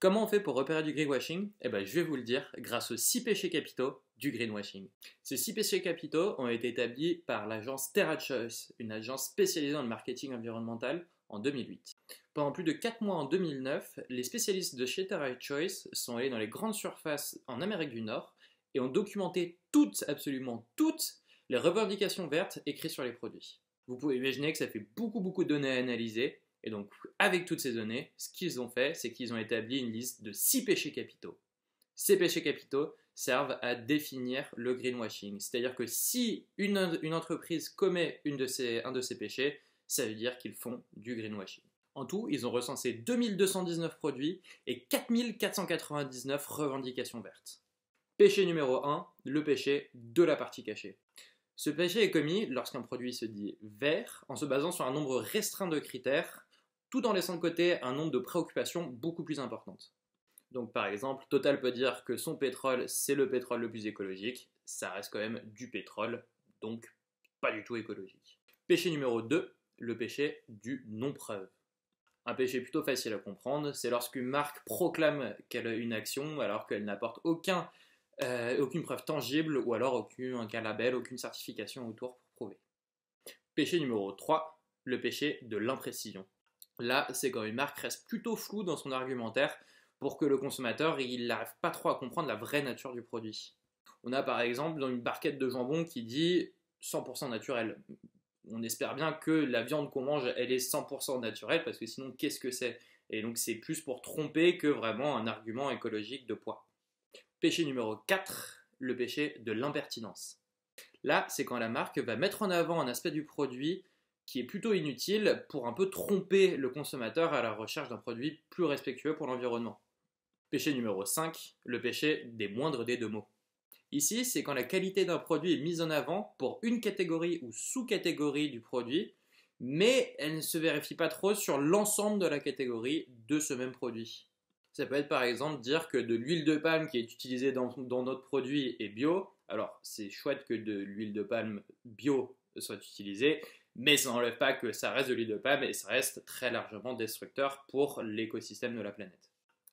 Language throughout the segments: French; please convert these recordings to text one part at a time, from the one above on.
Comment on fait pour repérer du greenwashing Eh bien je vais vous le dire grâce aux 6 péchés capitaux du greenwashing. Ces 6 péchés capitaux ont été établis par l'agence TerraChoice, une agence spécialisée dans le marketing environnemental, en 2008. Pendant plus de 4 mois en 2009, les spécialistes de chez TerraChoice sont allés dans les grandes surfaces en Amérique du Nord et ont documenté toutes, absolument toutes, les revendications vertes écrites sur les produits. Vous pouvez imaginer que ça fait beaucoup beaucoup de données à analyser, et donc, avec toutes ces données, ce qu'ils ont fait, c'est qu'ils ont établi une liste de 6 péchés capitaux. Ces péchés capitaux servent à définir le greenwashing. C'est-à-dire que si une, entreprise commet une de ces, un de ces péchés, ça veut dire qu'ils font du greenwashing. En tout, ils ont recensé 2219 produits et 4499 revendications vertes. Péché numéro 1, le péché de la partie cachée. Ce péché est commis lorsqu'un produit se dit vert en se basant sur un nombre restreint de critères tout en laissant de côté un nombre de préoccupations beaucoup plus importantes. Donc par exemple, Total peut dire que son pétrole, c'est le pétrole le plus écologique, ça reste quand même du pétrole, donc pas du tout écologique. Péché numéro 2, le péché du non-preuve. Un péché plutôt facile à comprendre, c'est lorsqu'une marque proclame qu'elle a une action alors qu'elle n'apporte euh, aucune preuve tangible ou alors aucun, aucun label, aucune certification autour pour prouver. Péché numéro 3, le péché de l'imprécision. Là, c'est quand une marque reste plutôt floue dans son argumentaire pour que le consommateur, il n'arrive pas trop à comprendre la vraie nature du produit. On a par exemple dans une barquette de jambon qui dit 100% naturel. On espère bien que la viande qu'on mange, elle est 100% naturelle, parce que sinon, qu'est-ce que c'est Et donc, c'est plus pour tromper que vraiment un argument écologique de poids. Péché numéro 4, le péché de l'impertinence. Là, c'est quand la marque va mettre en avant un aspect du produit qui est plutôt inutile pour un peu tromper le consommateur à la recherche d'un produit plus respectueux pour l'environnement. Péché numéro 5, le péché des moindres des deux mots. Ici, c'est quand la qualité d'un produit est mise en avant pour une catégorie ou sous-catégorie du produit, mais elle ne se vérifie pas trop sur l'ensemble de la catégorie de ce même produit. Ça peut être par exemple dire que de l'huile de palme qui est utilisée dans, dans notre produit est bio. Alors, c'est chouette que de l'huile de palme bio soit utilisée, mais ça n'enlève pas que ça reste de l'huile de palme et ça reste très largement destructeur pour l'écosystème de la planète.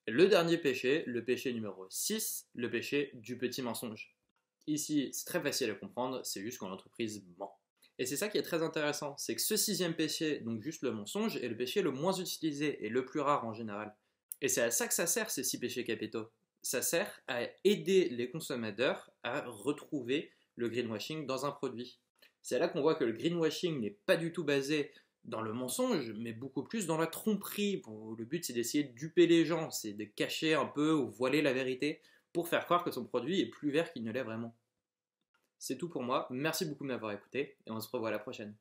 Le dernier péché, le péché numéro 6, le péché du petit mensonge. Ici, c'est très facile à comprendre, c'est juste quand l'entreprise ment. Et c'est ça qui est très intéressant, c'est que ce sixième péché, donc juste le mensonge, est le péché le moins utilisé et le plus rare en général. Et c'est à ça que ça sert ces six péchés capitaux. Ça sert à aider les consommateurs à retrouver le greenwashing dans un produit. C'est là qu'on voit que le greenwashing n'est pas du tout basé dans le mensonge, mais beaucoup plus dans la tromperie. Le but, c'est d'essayer de duper les gens, c'est de cacher un peu ou voiler la vérité pour faire croire que son produit est plus vert qu'il ne l'est vraiment. C'est tout pour moi, merci beaucoup de m'avoir écouté, et on se revoit à la prochaine.